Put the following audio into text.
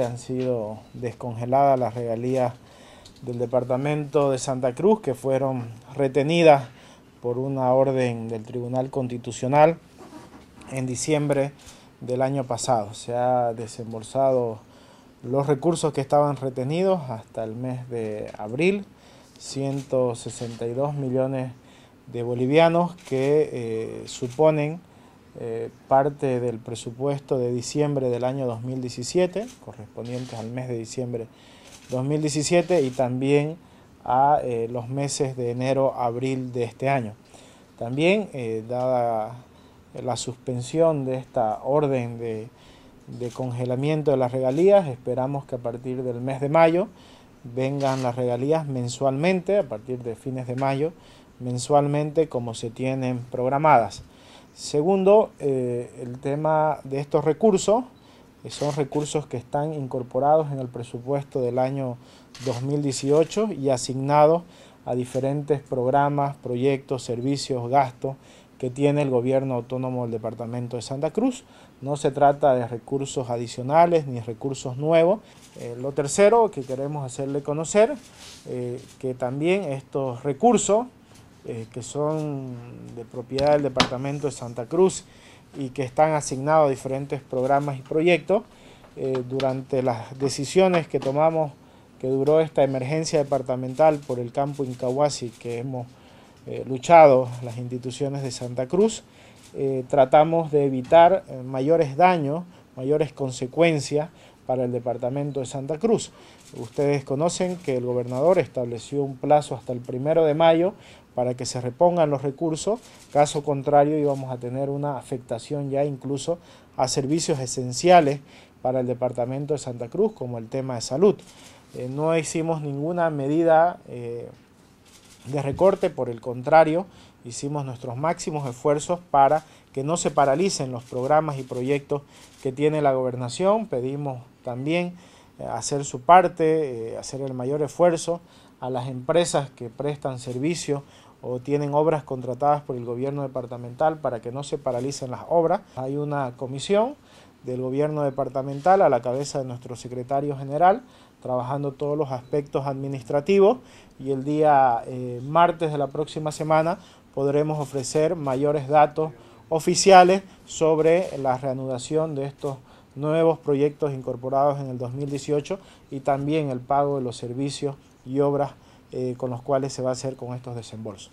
Han sido descongeladas las regalías del departamento de Santa Cruz que fueron retenidas por una orden del Tribunal Constitucional en diciembre del año pasado. Se ha desembolsado los recursos que estaban retenidos hasta el mes de abril, 162 millones de bolivianos que eh, suponen eh, parte del presupuesto de diciembre del año 2017, correspondientes al mes de diciembre 2017 y también a eh, los meses de enero, abril de este año. También, eh, dada la suspensión de esta orden de congelamiento de las regalías, esperamos que a partir del mes de mayo vengan las regalías mensualmente, a partir de fines de mayo, mensualmente como se tienen programadas. Segundo, eh, el tema de estos recursos, que son recursos que están incorporados en el presupuesto del año 2018 y asignados a diferentes programas, proyectos, servicios, gastos que tiene el gobierno autónomo del departamento de Santa Cruz. No se trata de recursos adicionales ni recursos nuevos. Eh, lo tercero que queremos hacerle conocer, eh, que también estos recursos eh, que son de propiedad del Departamento de Santa Cruz y que están asignados a diferentes programas y proyectos. Eh, durante las decisiones que tomamos que duró esta emergencia departamental por el campo Incahuasi que hemos eh, luchado las instituciones de Santa Cruz, tratamos de evitar mayores daños, mayores consecuencias para el departamento de Santa Cruz. Ustedes conocen que el gobernador estableció un plazo hasta el primero de mayo para que se repongan los recursos, caso contrario íbamos a tener una afectación ya incluso a servicios esenciales para el departamento de Santa Cruz, como el tema de salud. Eh, no hicimos ninguna medida eh, de recorte, por el contrario, hicimos nuestros máximos esfuerzos para que no se paralicen los programas y proyectos que tiene la gobernación. Pedimos también eh, hacer su parte, hacer el mayor esfuerzo a las empresas que prestan servicio o tienen obras contratadas por el gobierno departamental para que no se paralicen las obras. Hay una comisión del gobierno departamental a la cabeza de nuestro secretario general, trabajando todos los aspectos administrativos y el día eh, martes de la próxima semana podremos ofrecer mayores datos oficiales sobre la reanudación de estos nuevos proyectos incorporados en el 2018 y también el pago de los servicios y obras eh, con los cuales se va a hacer con estos desembolsos.